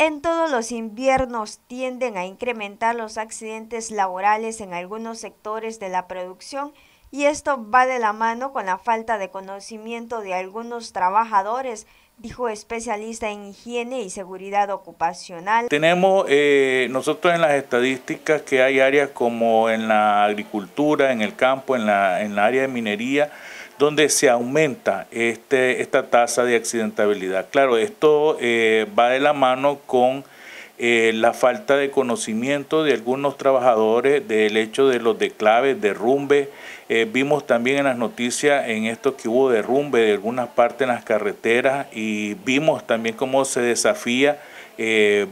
En todos los inviernos tienden a incrementar los accidentes laborales en algunos sectores de la producción y esto va de la mano con la falta de conocimiento de algunos trabajadores, dijo especialista en higiene y seguridad ocupacional. Tenemos eh, nosotros en las estadísticas que hay áreas como en la agricultura, en el campo, en la, en la área de minería, donde se aumenta este, esta tasa de accidentabilidad. Claro, esto eh, va de la mano con eh, la falta de conocimiento de algunos trabajadores del hecho de los declaves, derrumbes. Eh, vimos también en las noticias en esto que hubo derrumbe de algunas partes en las carreteras y vimos también cómo se desafía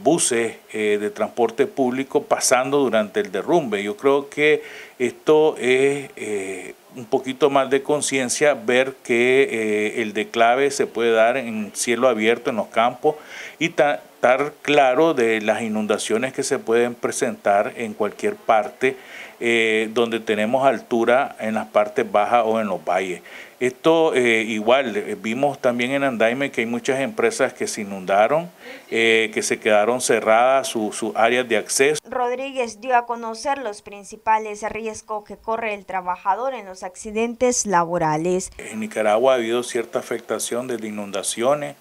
buses de transporte público pasando durante el derrumbe. Yo creo que esto es un poquito más de conciencia, ver que eh, el el clave se puede dar en cielo abierto, en los campos, y ta estar claro de las inundaciones que se pueden presentar en cualquier parte eh, donde tenemos altura en las partes bajas o en los valles. Esto eh, igual, eh, vimos también en Andaime que hay muchas empresas que se inundaron, que se quedaron cerradas sus áreas de acceso. Rodríguez dio a conocer los principales riesgos que corre el trabajador en los accidentes laborales. En Nicaragua ha habido cierta afectación de inundaciones,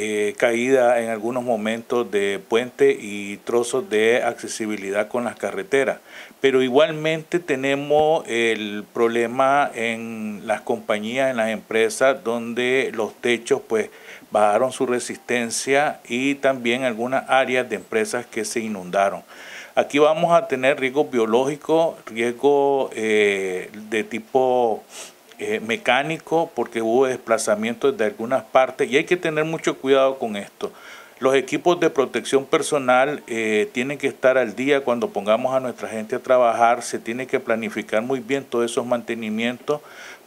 eh, caída en algunos momentos de puente y trozos de accesibilidad con las carreteras. Pero igualmente tenemos el problema en las compañías, en las empresas, donde los techos pues bajaron su resistencia y también algunas áreas de empresas que se inundaron. Aquí vamos a tener riesgo biológico, riesgo eh, de tipo eh, mecánico porque hubo desplazamientos de algunas partes y hay que tener mucho cuidado con esto. Los equipos de protección personal eh, tienen que estar al día cuando pongamos a nuestra gente a trabajar, se tiene que planificar muy bien todos esos mantenimientos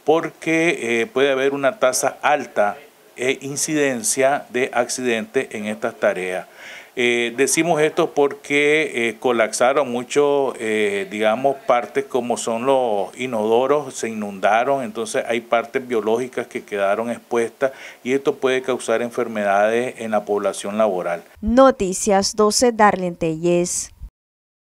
porque eh, puede haber una tasa alta e incidencia de accidentes en estas tareas. Eh, decimos esto porque eh, colapsaron mucho, eh, digamos, partes como son los inodoros, se inundaron, entonces hay partes biológicas que quedaron expuestas y esto puede causar enfermedades en la población laboral. Noticias 12, Darlene